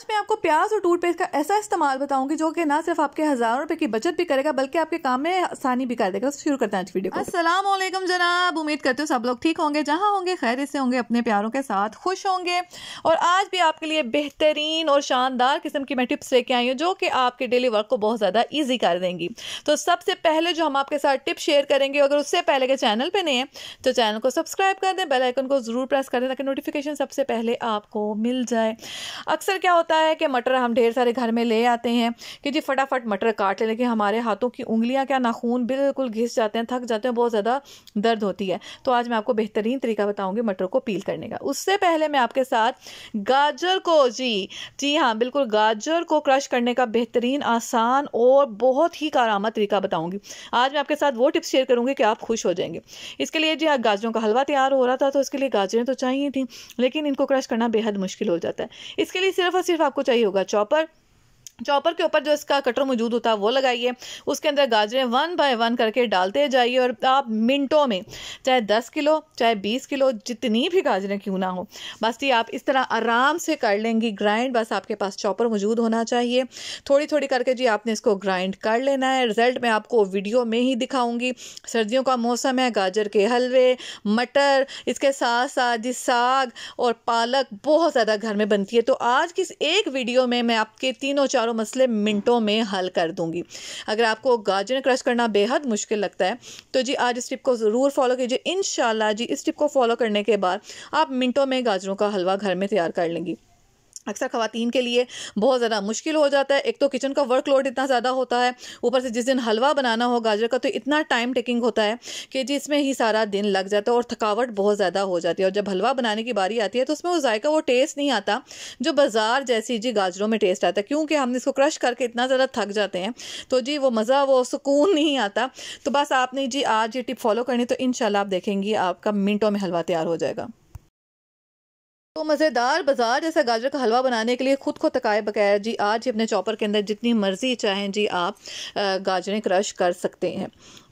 आज मैं आपको प्याज और टूथपेस्ट का ऐसा इस्तेमाल बताऊंगी जो कि ना सिर्फ आपके हजारों रुपए की बचत भी करेगा बल्कि आपके काम में आसानी भी कर देगा तो शुरू करते हैं आज वीडियो असलम जनाब उम्मीद करते हो सब लोग ठीक होंगे जहाँ होंगे खैर से होंगे अपने प्यारों के साथ खुश होंगे और आज भी आपके लिए बेहतरीन और शानदार किस्म की मैं टिप्स लेके आई हूँ जो कि आपके डेली वर्क को बहुत ज़्यादा ईजी कर देंगी तो सबसे पहले जो हम आपके साथ टिप शेयर करेंगे अगर उससे पहले के चैनल पर नहीं है तो चैनल को सब्सक्राइब कर दें बेलाइकन को ज़रूर प्रेस कर दें ताकि नोटिफिकेशन सबसे पहले आपको मिल जाए अक्सर क्या होता पता है कि मटर हम ढेर सारे घर में ले आते हैं कि जी फटाफट मटर काट लें लेकिन हमारे हाथों की उंगलियाँ क्या नाखून बिल्कुल घिस जाते हैं थक जाते हैं बहुत ज़्यादा दर्द होती है तो आज मैं आपको बेहतरीन तरीका बताऊँगी मटर को पील करने का उससे पहले मैं आपके साथ गाजर को जी जी हाँ बिल्कुल गाजर को क्रश करने का बेहतरीन आसान और बहुत ही कारामा तरीका बताऊँगी आज मैं आपके साथ वो टिप्स शेयर करूँगी कि आप खुश हो जाएंगे इसके लिए जी हाँ गाजरों का हलवा तैयार हो रहा था तो इसके लिए गाजरें तो चाहिए थी लेकिन इनको क्रश करना बेहद मुश्किल हो जाता है इसके लिए सिर्फ और सिर्फ आपको चाहिए होगा चॉपर चॉपर के ऊपर जो इसका कटर मौजूद होता है वो लगाइए उसके अंदर गाजरें वन बाय वन करके डालते जाइए और आप मिनटों में चाहे दस किलो चाहे बीस किलो जितनी भी गाजरें क्यों ना हो बस ये आप इस तरह आराम से कर लेंगी ग्राइंड बस आपके पास चॉपर मौजूद होना चाहिए थोड़ी थोड़ी करके जी आपने इसको ग्राइंड कर लेना है रिजल्ट मैं आपको वीडियो में ही दिखाऊँगी सर्दियों का मौसम है गाजर के हलवे मटर इसके साथ साथ जी साग और पालक बहुत ज़्यादा घर में बनती है तो आज की इस एक वीडियो में मैं आपके तीनों चारों सारों मसले मिनटों में हल कर दूंगी अगर आपको गाजर क्रश करना बेहद मुश्किल लगता है तो जी आज इस टिप को ज़रूर फॉलो कीजिए इन जी इस टिप को फॉलो करने के बाद आप मिनटों में गाजरों का हलवा घर में तैयार कर लेंगी अक्सर खातन के लिए बहुत ज़्यादा मुश्किल हो जाता है एक तो किचन का वर्कलोड इतना ज़्यादा होता है ऊपर से जिस दिन हलवा बनाना हो गाजर का तो इतना टाइम टेकिंग होता है कि जिसमें ही सारा दिन लग जाता है और थकावट बहुत ज़्यादा हो जाती है और जब हलवा बनाने की बारी आती है तो उसमें वो जायका वो टेस्ट नहीं आता जो बाज़ार जैसी जी गाजरों में टेस्ट आता है क्योंकि हम इसको क्रश करके इतना ज़्यादा थक जाते हैं तो जी वो मज़ा वो सुकून नहीं आता तो बस आपने जी आज ये टिप फॉलो करनी तो इन आप देखेंगी आपका मिनटों में हलवा तैयार हो जाएगा तो मज़ेदार बाजार जैसा गाजर का हलवा बनाने के लिए खुद को तकाए बगैर जी आज अपने चॉपर के अंदर जितनी मर्ज़ी चाहें जी आप गाजरें क्रश कर सकते हैं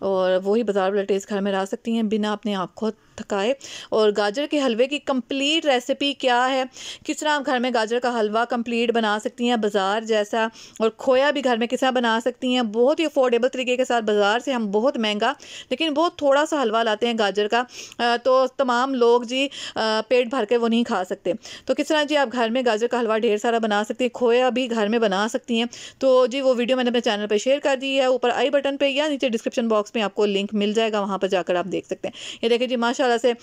और वही बाज़ार वाले टेस्ट घर में रह सकती हैं बिना अपने आप को थकाए और गाजर के हलवे की कंप्लीट रेसिपी क्या है किस तरह आप घर में गाजर का हलवा कंप्लीट बना सकती हैं बाज़ार जैसा और खोया भी घर में किस तरह बना सकती हैं बहुत ही अफोर्डेबल तरीके के साथ बाज़ार से हम बहुत महंगा लेकिन बहुत थोड़ा सा हलवा लाते हैं गाजर का तो तमाम लोग जी पेट भर के वो नहीं खा सकते हैं तो किस तरह जी आप घर में गाजर का हलवा ढेर सारा बना सकती हैं खोया भी घर में बना सकती हैं तो जी वो वीडियो मैंने अपने चैनल पर शेयर कर दी है ऊपर आई बटन पर या नीचे डिस्क्रिप्शन बॉक्स में आपको लिंक मिल जाएगा वहाँ पर जाकर आप देख सकते हैं ये देखिए जी माशाला से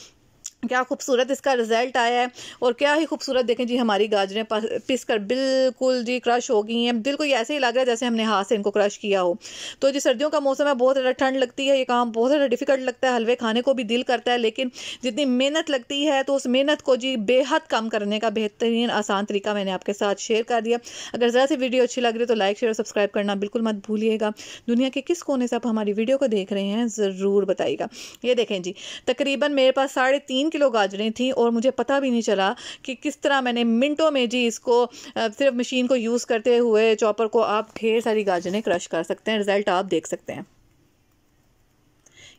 क्या खूबसूरत इसका रिज़ल्ट आया है और क्या ही खूबसूरत देखें जी हमारी गाजरें पिस कर बिल्कुल जी क्रश हो गई हैं बिल्कुल ऐसे ही लग रहा है जैसे हमने हाथ से इनको क्रश किया हो तो जी सर्दियों का मौसम है बहुत ज़्यादा ठंड लगती है ये काम बहुत ज़्यादा डिफिकल्ट लगता है हलवे खाने को भी दिल करता है लेकिन जितनी मेहनत लगती है तो उस मेहनत को जी बेहद कम करने का बेहतरीन आसान तरीका मैंने आपके साथ शेयर कर दिया अगर ज़रा सी वीडियो अच्छी लग रही है तो लाइक शेयर और सब्सक्राइब करना बिल्कुल मत भूलिएगा दुनिया के किस कोने से आप हमारी वीडियो को देख रहे हैं ज़रूर बताइएगा ये देखें जी तकरीबन मेरे पास साढ़े तीन किलो गाजरें थी और मुझे पता भी नहीं चला कि किस तरह मैंने मिनटों में जी इसको सिर्फ मशीन को यूज़ करते हुए चॉपर को आप ढेर सारी गाजरें क्रश कर सकते हैं रिज़ल्ट आप देख सकते हैं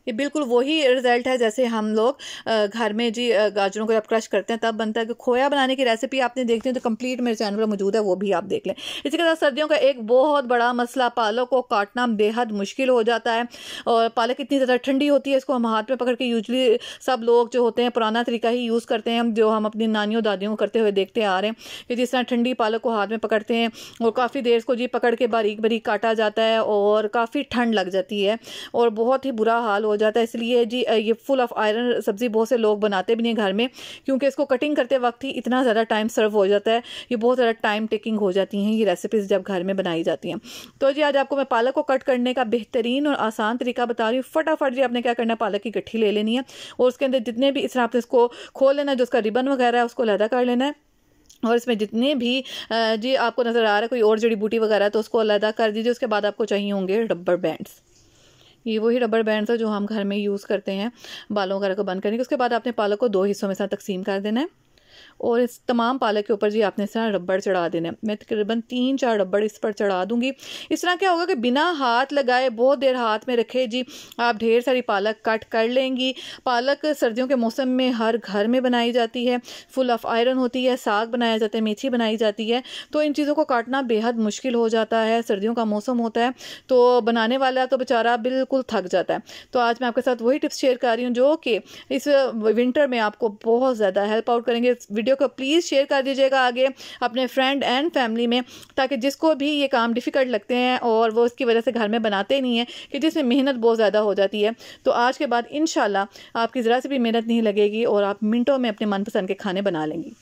ये बिल्कुल वही रिजल्ट है जैसे हम लोग घर में जी गाजरों को जब क्रश करते हैं तब बनता है कि खोया बनाने की रेसिपी आपने देखते हैं तो कंप्लीट मेरे चैनल पर मौजूद है वो भी आप देख लें इसी के साथ सर्दियों का एक बहुत बड़ा मसला पालक को काटना बेहद मुश्किल हो जाता है और पालक इतनी ज़्यादा ठंडी होती है इसको हम हाथ में पकड़ के यूजली सब लोग जो होते हैं पुराना तरीका ही यूज़ करते हैं जो हम अपनी नानियों दादियों को करते हुए देखते आ रहे हैं कि जिस तरह ठंडी पालक को हाथ में पकड़ते हैं और काफ़ी देर इसको जी पकड़ के बारीक बारीक काटा जाता है और काफ़ी ठंड लग जाती है और बहुत ही बुरा हाल हो जाता है इसलिए जी ये फुल ऑफ आयरन सब्ज़ी बहुत से लोग बनाते भी नहीं घर में क्योंकि इसको कटिंग करते वक्त ही इतना ज़्यादा टाइम सर्व हो जाता है ये बहुत ज़्यादा टाइम टेकिंग हो जाती हैं ये रेसिपीज़ जब घर में बनाई जाती हैं तो जी आज आपको मैं पालक को कट करने का बेहतरीन और आसान तरीका बता रही हूँ फटाफट जी आपने क्या करना है पालक की गट्ठी ले लेनी है और उसके अंदर जितने भी इस तरह आपने इसको खोल लेना है जो उसका रिबन वगैरह है उसको अलहदा कर लेना है और इसमें जितने भी जी आपको नज़र आ रहा है कोई और जड़ी बूटी वगैरह तो उसको अलहदा कर दीजिए उसके बाद आपको चाहिए होंगे रबर बैंड्स ये वही रबर बैंड है जो हम घर में यूज़ करते हैं बालों वगैरह को बंद करने के उसके बाद आपने पालक को दो हिस्सों में साथ तकसीम कर देना है और इस तमाम पालक के ऊपर जी आपने इस तरह रबड़ चढ़ा देना है मैं तकरीबन तीन चार रबड़ इस पर चढ़ा दूंगी इस तरह क्या होगा कि बिना हाथ लगाए बहुत देर हाथ में रखे जी आप ढेर सारी पालक कट कर लेंगी पालक सर्दियों के मौसम में हर घर में बनाई जाती है फुल ऑफ आयरन होती है साग बनाया जाता है मेथी बनाई जाती है तो इन चीज़ों को काटना बेहद मुश्किल हो जाता है सर्दियों का मौसम होता है तो बनाने वाला तो बेचारा बिल्कुल थक जाता है तो आज मैं आपके साथ वही टिप्स शेयर कर रही हूँ जो कि इस विंटर में आपको बहुत ज़्यादा हेल्प आउट करेंगे वीडियो को प्लीज़ शेयर कर दीजिएगा आगे अपने फ्रेंड एंड फैमिली में ताकि जिसको भी ये काम डिफ़िकल्ट लगते हैं और वो इसकी वजह से घर में बनाते नहीं हैं कि जिसमें मेहनत बहुत ज़्यादा हो जाती है तो आज के बाद इन आपकी ज़रा से भी मेहनत नहीं लगेगी और आप मिनटों में अपने मनपसंद के खाने बना लेंगी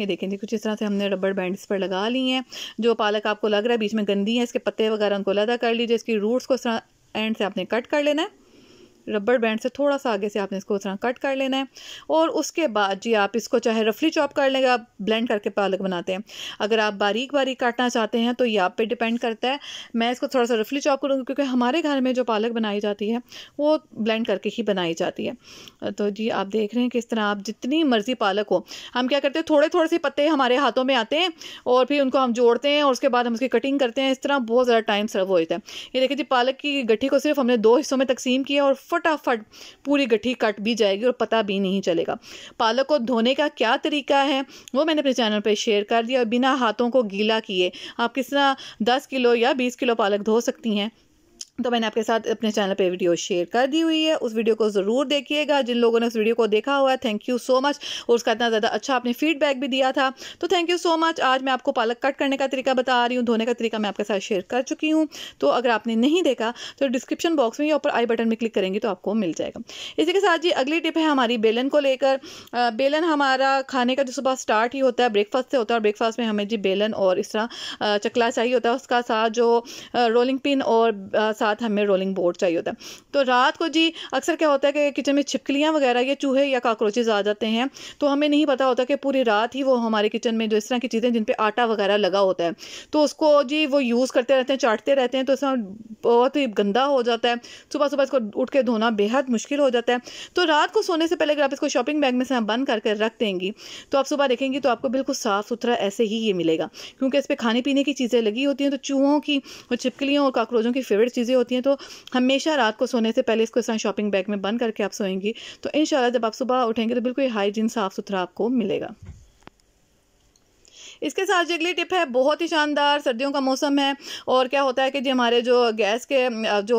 ये देखें जी कुछ इस तरह से हमने रबड़ बैंड इस पर लगा ली हैं जो पालक आपको लग रहा है बीच में गंदी है इसके पत्ते वगैरह उनको लदा कर लीजिए इसकी रूट्स को इस तरह एंड से आपने कट कर लेना है रबड़ बैंड से थोड़ा सा आगे से आपने इसको उस तरह कट कर लेना है और उसके बाद जी आप इसको चाहे रफली चॉप कर लेंगे आप ब्लेंड करके पालक बनाते हैं अगर आप बारीक बारीक काटना चाहते हैं तो ये आप पे डिपेंड करता है मैं इसको थोड़ा सा रफली चॉप करूँगी क्योंकि हमारे घर में जो पालक बनाई जाती है वो ब्लेंड करके ही बनाई जाती है तो जी आप देख रहे हैं कि इस तरह आप जितनी मर्ज़ी पालक हो हम क्या करते हैं थोड़े थोड़े से पत्ते हमारे हाथों में आते हैं और फिर उनको हम जोड़ते हैं और उसके बाद हम उसकी कटिंग करते हैं इस तरह बहुत ज़्यादा टाइम सर्व हो जाता है ये देखिए जी पालक की गट्ठी को सिर्फ हमने दो हिस्सों में तकसीम किया और फटाफट पूरी गठी कट भी जाएगी और पता भी नहीं चलेगा पालक को धोने का क्या तरीका है वो मैंने अपने चैनल पर शेयर कर दिया और बिना हाथों को गीला किए आप किस तरह दस किलो या बीस किलो पालक धो सकती हैं तो मैंने आपके साथ अपने चैनल पे वीडियो शेयर कर दी हुई है उस वीडियो को ज़रूर देखिएगा जिन लोगों ने उस वीडियो को देखा हुआ है थैंक यू सो मच और उसका इतना ज़्यादा अच्छा आपने फीडबैक भी दिया था तो थैंक यू सो मच आज मैं आपको पालक कट करने का तरीका बता रही हूँ धोने का तरीका मैं आपके साथ शेयर कर चुकी हूँ तो अगर आपने नहीं देखा तो डिस्क्रिप्शन बॉक्स में या ऊपर आई बटन में क्लिक करेंगे तो आपको मिल जाएगा इसी के साथ जी अगली टिप है हमारी बेलन को लेकर बेलन हमारा खाने का जो सुबह स्टार्ट ही होता है ब्रेकफास्ट से होता है और ब्रेकफास्ट में हमें जी बेलन और इस तरह चकला चाहिए होता है उसका साथ जो रोलिंग पिन और साथ हमें रोलिंग बोर्ड चाहिए होता है तो रात को जी अक्सर क्या होता है कि किचन में छिपकलियाँ वगैरह या चूहे या कॉकरोचेज आ जाते हैं तो हमें नहीं पता होता कि पूरी रात ही वो हमारे किचन में जो इस तरह की चीज़ें जिन पर आटा वगैरह लगा होता है तो उसको जी वो यूज़ करते रहते हैं चाटते रहते हैं तो इसमें बहुत ही गंदा हो जाता है सुबह सुबह इसको उठ के धोना बेहद मुश्किल हो जाता है तो रात को सोने से पहले अगर आप इसको शॉपिंग बैग में से हम बंद करके रख देंगी तो आप सुबह देखेंगी तो आपको बिल्कुल साफ़ सुथरा ऐसे ही ये मिलेगा क्योंकि इस पर खाने पीने की चीज़ें लगी होती हैं तो चूहों की और छिपकलियों और काकरोचों की फेवरेट चीज़ें चीज़ें होती हैं तो हमेशा रात को सोने से पहले इसको इस शॉपिंग बैग में बंद करके आप सोएंगी तो इन जब आप सुबह उठेंगे तो बिल्कुल हाइजीन साफ़ सुथरा आपको मिलेगा इसके साथ जो अगली टिप है बहुत ही शानदार सर्दियों का मौसम है और क्या होता है कि जी हमारे जो गैस के जो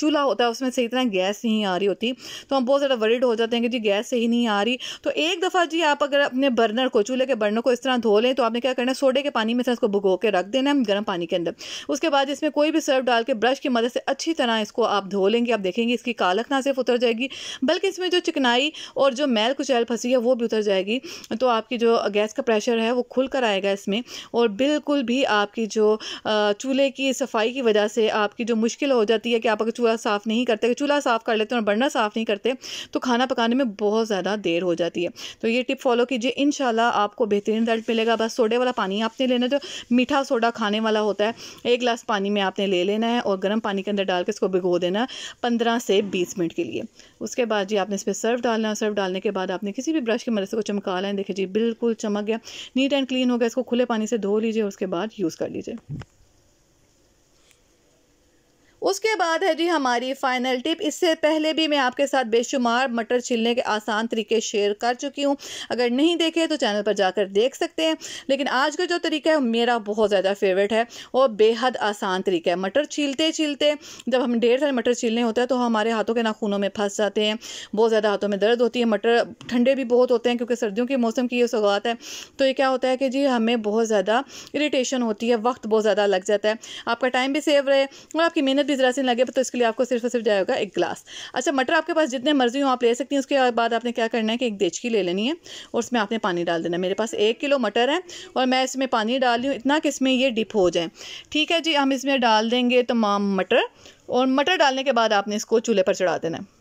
चूल्हा होता है उसमें सही तरह गैस नहीं आ रही होती तो हम बहुत ज़्यादा वरिड हो जाते हैं कि जी गैस सही नहीं आ रही तो एक दफ़ा जी आप अगर अपने बर्नर को चूल्हे के बर्नर को इस तरह धो लें तो आपने क्या करना है सोडे के पानी में से इसको भुगो के रख देना है गर्म पानी के अंदर उसके बाद इसमें कोई भी सर्फ डाल के ब्रश की मदद से अच्छी तरह इसको आप धो लेंगे आप देखेंगे इसकी कालक ना सिर्फ उतर जाएगी बल्कि इसमें जो चिकनाई और जो मैल कुचैल फंसी है वो भी उतर जाएगी तो आपकी जो गैस का प्रेशर है वो खुल खुल कर आएगा इसमें और बिल्कुल भी आपकी जो चूल्हे की सफाई की वजह से आपकी जो मुश्किल हो जाती है कि आप अगर चूल्हा साफ़ नहीं करते चूल्हा साफ़ कर लेते हैं और बर्नर साफ़ नहीं करते तो खाना पकाने में बहुत ज़्यादा देर हो जाती है तो ये टिप फॉलो कीजिए इन आपको बेहतरीन रिजल्ट मिलेगा बस सोडे वाला पानी आपने लेना जो मीठा सोडा खाने वाला होता है एक गिलास पानी में आपने ले लेना है और गर्म पानी के अंदर डाल के इसको भिगो देना पंद्रह से बीस मिनट के लिए उसके बाद जी आपने इस पर सर्व डालना सर्व डालने के बाद आपने किसी भी ब्रश की मदद से चमका लें देखिए जी बिल्कुल चमक गया नीट एंड क्लीन हो गया इसको खुले पानी से धो लीजिए उसके बाद यूज़ कर लीजिए उसके बाद है जी हमारी फाइनल टिप इससे पहले भी मैं आपके साथ बेशुमार मटर छिलने के आसान तरीके शेयर कर चुकी हूँ अगर नहीं देखे तो चैनल पर जाकर देख सकते हैं लेकिन आज का जो तरीका है मेरा बहुत ज़्यादा फेवरेट है और बेहद आसान तरीका है मटर छीलते छीलते जब हम ढेर सारे मटर छीलने होता है तो हमारे हाथों के नाखूनों में फंस जाते हैं बहुत ज़्यादा हाथों में दर्द होती है मटर ठंडे भी बहुत होते हैं क्योंकि सर्दियों के मौसम की ये सौगात है तो ये क्या होता है कि जी हमें बहुत ज़्यादा इरीटेशन होती है वक्त बहुत ज़्यादा लग जाता है आपका टाइम भी सेव रहे और आपकी मेहनत भी भी ज़रा लगे तो इसके लिए आपको सिर्फ और सिर्फ जाएगा एक ग्लास अच्छा मटर आपके पास जितने मर्जी हो आप ले सकती हैं उसके बाद आपने क्या करना है कि एक देचकी ले लेनी है और उसमें आपने पानी डाल देना मेरे पास एक किलो मटर है और मैं इसमें पानी डाल रही हूँ इतना कि इसमें ये डिप हो जाए ठीक है जी हम इसमें डाल देंगे तमाम मटर और मटर डालने के बाद आपने इसको चूल्हे पर चढ़ा देना है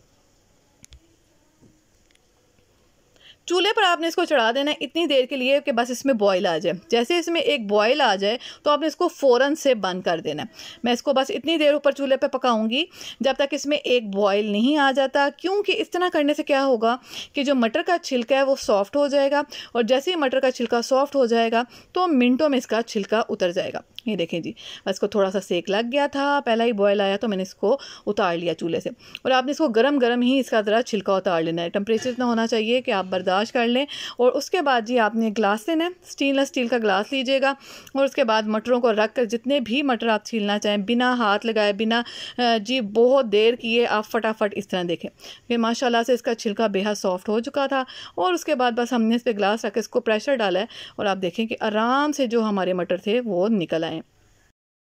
चूल्हे पर आपने इसको चढ़ा देना है इतनी देर के लिए कि बस इसमें बॉयल आ जाए जैसे इसमें एक बॉयल आ जाए तो आपने इसको फ़ौरन से बंद कर देना है मैं इसको बस इतनी देर ऊपर चूल्हे पर पकाऊंगी जब तक इसमें एक बॉयल नहीं आ जाता क्योंकि इस तरह करने से क्या होगा कि जो मटर का छिलका है वो सॉफ्ट हो जाएगा और जैसे ही मटर का छिलका सॉफ्ट हो जाएगा तो मिनटों में इसका छिलका उतर जाएगा ये देखें जी बस इसको थोड़ा सा सेक लग गया था पहला ही बॉयल आया तो मैंने इसको उतार लिया चूल्हे से और आपने इसको गर्म गर्म ही इसका ज़रा छिलका उतार लेना है टेम्परेचर इतना होना चाहिए कि आप बर्दाश्त कर लें और उसके बाद जी आपने ग्लास लेना है स्टीनलेस स्टील का ग्लास लीजिएगा और उसके बाद मटरों को रख कर जितने भी मटर आप छीलना चाहें बिना हाथ लगाए बिना जी बहुत देर किए आप फटाफट इस तरह देखें कि माशाला से इसका छिलका बेहद सॉफ्ट हो चुका था और उसके बाद बस हमने इस पर ग्लास रख इसको प्रेशर डाला है और आप देखें कि आराम से जो हमारे मटर थे वो निकल आए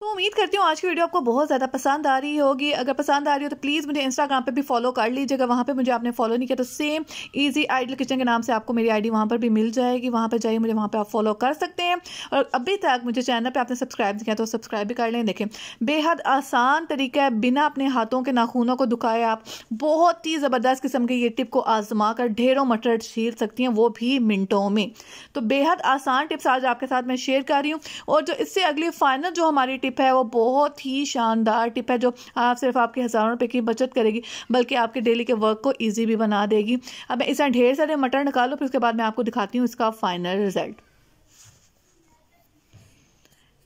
तो उम्मीद करती हूँ आज की वीडियो आपको बहुत ज़्यादा पसंद आ रही होगी अगर पसंद आ रही हो तो प्लीज़ मुझे इंस्टाग्राम पे भी फॉलो कर लीजिएगा वहाँ पे मुझे आपने फॉलो नहीं किया तो सेम इजी आइडल किचन के नाम से आपको मेरी आईडी वहाँ पर भी मिल जाएगी वहाँ पर जाइए मुझे वहाँ पर आप फॉलो कर सकते हैं और अभी तक मुझे चैनल पर आपने सब्सक्राइब किया तो सब्सक्राइब भी कर लें देखें बेहद आसान तरीका है बिना अपने हाथों के नाखूनों को दुखाए आप बहुत ही ज़बरदस्त किस्म के ये टिप को आजमा कर ढेरों मटर छील सकती हैं वो भी मिनटों में तो बेहद आसान टिप्स आज आपके साथ मैं शेयर कर रही हूँ और जो इससे अगली फाइनल जो हमारी टिप है वो बहुत ही शानदार टिप है जो आप सिर्फ आपके हज़ारों रुपये की बचत करेगी बल्कि आपके डेली के वर्क को ईजी भी बना देगी अब मैं इस ढेर सारे मटर निकालो फिर उसके बाद मैं आपको दिखाती हूँ इसका फाइनल रिजल्ट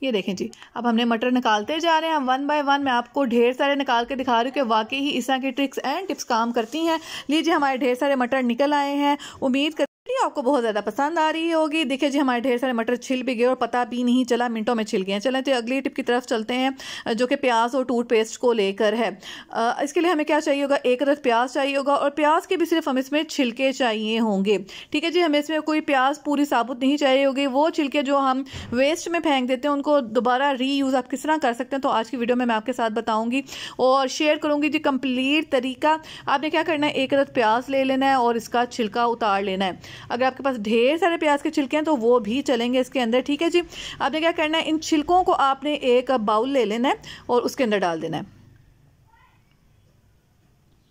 ये देखें जी अब हमने मटर निकालते जा रहे हैं हम वन बाय वन मैं आपको ढेर सारे निकाल के दिखा रही हूँ कि वाकई ही इस तरह की ट्रिक्स एंड टिप्स काम करती हैं लीजिए हमारे ढेर सारे मटर निकल आए हैं उम्मीद कर वीडियो आपको बहुत ज़्यादा पसंद आ रही होगी देखिए जी हमारे ढेर सारे मटर छिल भी गए और पता भी नहीं चला मिनटों में छिल गए हैं चलें तो अगली टिप की तरफ चलते हैं जो कि प्याज और टूथपेस्ट पेस्ट को लेकर है इसके लिए हमें क्या चाहिए होगा एक अदद प्याज चाहिए होगा और प्याज के भी सिर्फ हम इसमें छिलके चाहिए होंगे ठीक है जी हमें इसमें कोई प्याज पूरी साबुत नहीं चाहिए होगी वो छिलके जो हम वेस्ट में फेंक देते हैं उनको दोबारा रीयूज़ आप किस तरह कर सकते हैं तो आज की वीडियो में मैं आपके साथ बताऊँगी और शेयर करूँगी जी कंप्लीट तरीका आपने क्या करना है एक अदद प्याज ले लेना है और इसका छिलका उतार लेना है अगर आपके पास ढेर सारे प्याज के छिलके हैं तो वो भी चलेंगे इसके अंदर ठीक है जी आपने क्या करना है इन छिलकों को आपने एक बाउल ले लेना है और उसके अंदर डाल देना है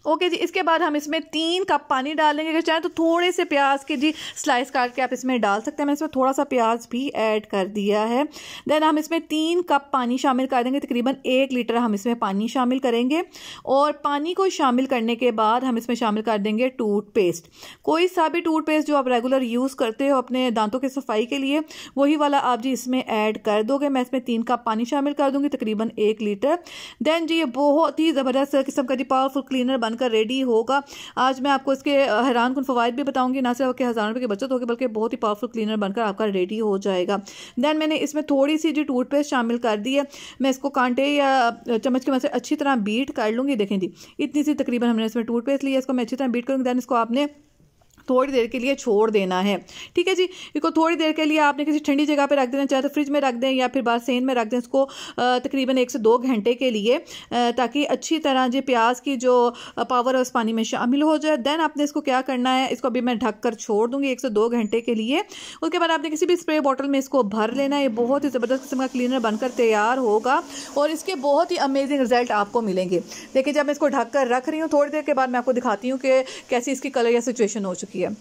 ओके जी इसके बाद हम इसमें तीन कप पानी डाल अगर चाहें तो थोड़े से प्याज के जी स्लाइस काट के आप इसमें डाल सकते हैं मैं इसमें थोड़ा सा प्याज भी ऐड कर दिया है देन हम इसमें तीन कप पानी शामिल कर देंगे तकरीबन एक लीटर हम इसमें पानी शामिल करेंगे और पानी को शामिल करने के बाद हम इसमें शामिल कर देंगे टूथपेस्ट कोई सा भी टूथपेस्ट जो आप रेगुलर यूज़ करते हो अपने दांतों की सफाई के लिए वही वाला आप जी इसमें ऐड कर दोगे मैं इसमें तीन कप पानी शामिल कर दूँगी तकरीबन एक लीटर देन जी ये बहुत ही ज़बरदस्त किस्म का जी पावरफुल क्लीनर बनकर रेडी होगा आज मैं आपको इसके हैरान कन फवायद भी बताऊंगी ना सिर्फ आपके हज़ार रुपये की बचत होगी बल्कि बहुत ही पावरफुल क्लीनर बनकर आपका रेडी हो जाएगा दैन मैंने इसमें थोड़ी सी जी टूथपेस्ट शामिल कर दी है मैं इसको कांटे या चम्मच की मदद से अच्छी तरह बीट कर लूँगी देखें जी इतनी सी तकरीबन हमने इसमें टूथपेस्ट लिया इसको मैं अच्छी तरह बीट करूँगी दैन इसको आपने थोड़ी देर के लिए छोड़ देना है ठीक है जी इसको थोड़ी देर के लिए आपने किसी ठंडी जगह पर रख देना चाहे तो फ्रिज में रख दें या फिर बारसेन में रख दें इसको तकरीबन एक से दो घंटे के लिए ताकि अच्छी तरह जी प्याज की जो पावर है उस पानी में शामिल हो जाए देन आपने इसको क्या करना है इसको अभी मैं ढक कर छोड़ दूँगी एक से दो घंटे के लिए उसके बाद आपने किसी भी स्प्रे बॉटल में इसको भर लेना है बहुत ही ज़बरदस्त किस्म का क्लीनर बनकर तैयार होगा और इसके बहुत ही अमेजिंग रिजल्ट आपको मिलेंगे देखिए जब मैं इसको ढक कर रख रही हूँ थोड़ी देर के बाद मैं आपको दिखाती हूँ कि कैसी इसकी कलर या सिचुएशन हो चुकी है hier.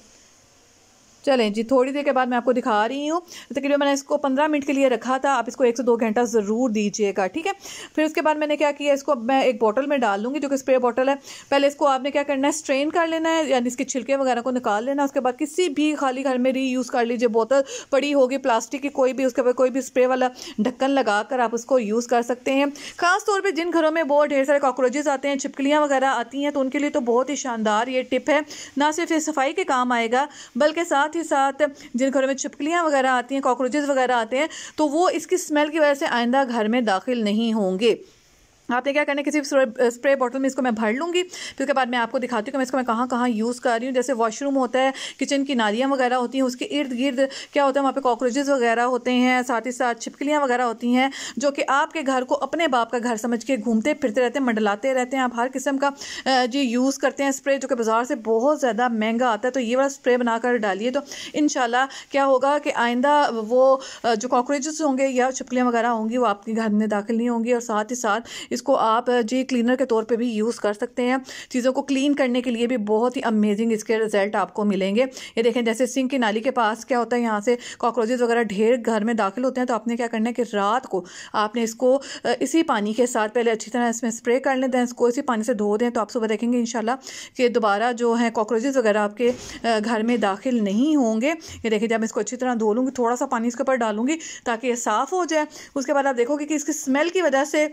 चलें जी थोड़ी देर के बाद मैं आपको दिखा रही हूँ तकरीबन मैंने इसको पंद्रह मिनट के लिए रखा था आप इसको एक से दो घंटा ज़रूर दीजिएगा ठीक है फिर उसके बाद मैंने क्या किया इसको मैं एक बॉटल में डाल लूँगी जो कि स्प्रे बॉटल है पहले इसको आपने क्या करना है स्ट्रेन कर लेना है यानी इसके छिलके वगैरह को निकाल लेना उसके बाद किसी भी खाली घर में रीयूज़ कर लीजिए बोतल पड़ी होगी प्लास्टिक की कोई भी उसके बाद कोई भी स्प्रे वाला ढक्कन लगा कर आप उसको यूज़ कर सकते हैं ख़ास तौर पर जिन घरों में बहुत ढेर सारे कॉकरोचेज़ आते हैं छिपकलियाँ वगैरह आती हैं तो उनके लिए तो बहुत ही शानदार ये टिप है ना सिर्फ ये सफाई के काम आएगा बल्कि साथ ही साथ जिन घरों में छिपकलियाँ वगैरह आती हैं कॉकरोचेज़ वगैरह आते हैं तो वो इसकी स्मेल की वजह से आइंदा घर में दाखिल नहीं होंगे आपने क्या करना है किसी स्प्रे बॉटल में इसको मैं भर लूँगी फिर उसके बाद मैं आपको दिखाती हूँ कि मैं इसको मैं कहाँ कहाँ यूज़ कर रही हूँ जैसे वॉशरूम होता है किचन की नालियाँ वगैरह होती हैं उसके इर्द गिर्द क्या होता है वहाँ पे कॉकरोचेज़ वगैरह होते हैं साथ ही साथ छिपकलियाँ वगैरह होती हैं जो कि आपके घर को अपने बाप का घर समझ के घूमते फिरते रहते हैं मंडलाते रहते हैं आप हर किस्म का जी यूज़ करते हैं स्प्रे जो कि बाज़ार से बहुत ज़्यादा महंगा आता है तो ये वाला स्प्रे बनाकर डालिए तो इन क्या होगा कि आइंदा वो जो कॉकरोचेज़ होंगे या छिपकलियाँ वगैरह होंगी वो आपके घर में दाखिल नहीं होंगी और साथ ही साथ इसको आप जी क्लीनर के तौर पे भी यूज़ कर सकते हैं चीज़ों को क्लीन करने के लिए भी बहुत ही अमेजिंग इसके रिजल्ट आपको मिलेंगे ये देखें जैसे सिंह की नाली के पास क्या होता है यहाँ से कॉकरोचेज़ वगैरह ढेर घर में दाखिल होते हैं तो आपने क्या करना है कि रात को आपने इसको इसी पानी के साथ पहले अच्छी तरह इसमें स्प्रे कर लें दें इसको इसी पानी से धो दें तो आप सुबह देखेंगे इन कि दोबारा जो है कॉकरोचेज़ वगैरह आपके घर में दाखिल नहीं होंगे ये देखें जब मैं इसको अच्छी तरह धो लूँगी थोड़ा सा पानी इसके ऊपर डालूंगी ताकि ये साफ़ हो जाए उसके बाद आप देखोगे कि इसकी स्मेल की वजह से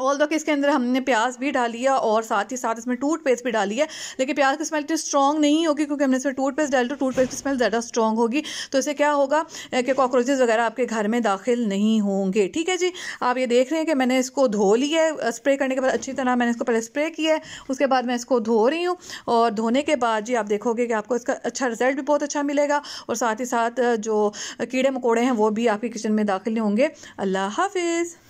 ऑल दो कि इसके अंदर हमने प्याज भी डाली है और साथ ही साथ इसमें टूथ पेस्ट भी डाली है लेकिन प्याज की स्मेल इतनी स्ट्रॉग नहीं होगी क्योंकि हमने इसमें टूथ पेस्ट डाली तो टूथ पेस्ट की स्मेल ज़्यादा स्ट्रॉग होगी तो इसे क्या होगा कि कॉकरोचेज़ वगैरह आपके घर में दाखिल नहीं होंगे ठीक है जी आप ये देख रहे हैं कि मैंने इसको धो लिया है स्प्रे करने के बाद अच्छी तरह मैंने इसको पहले स्प्रे किया है उसके बाद मैं इसको धो रही हूँ और धोने के बाद जी आप देखोगे कि आपको इसका अच्छा रिजल्ट भी बहुत अच्छा मिलेगा और साथ ही साथ जो कीड़े मकोड़े हैं वो भी आपके किचन में दाखिल होंगे अल्लाह हाफिज़